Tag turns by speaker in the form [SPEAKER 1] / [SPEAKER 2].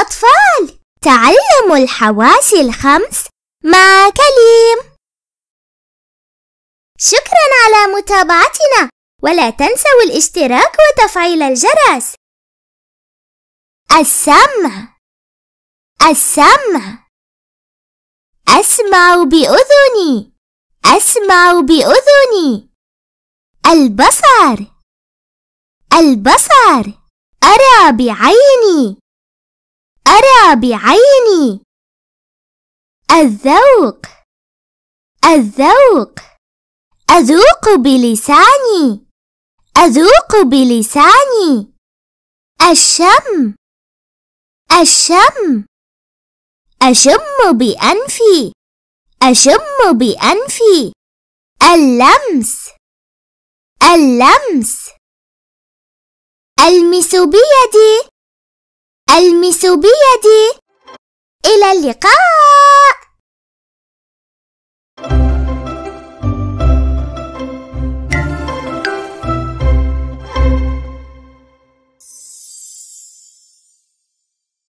[SPEAKER 1] الأطفال تعلموا الحواس الخمس
[SPEAKER 2] مع كليم شكرا على متابعتنا ولا تنسوا الاشتراك وتفعيل الجرس السمع السمع أسمع بأذني أسمع بأذني البصر البصر أرى بعيني بعيني الذوق الذوق أذوق بلساني أذوق بلساني الشم الشم أشم بأنفي أشم بأنفي اللمس اللمس ألمس بيدي ألمس بيدي إلى اللقاء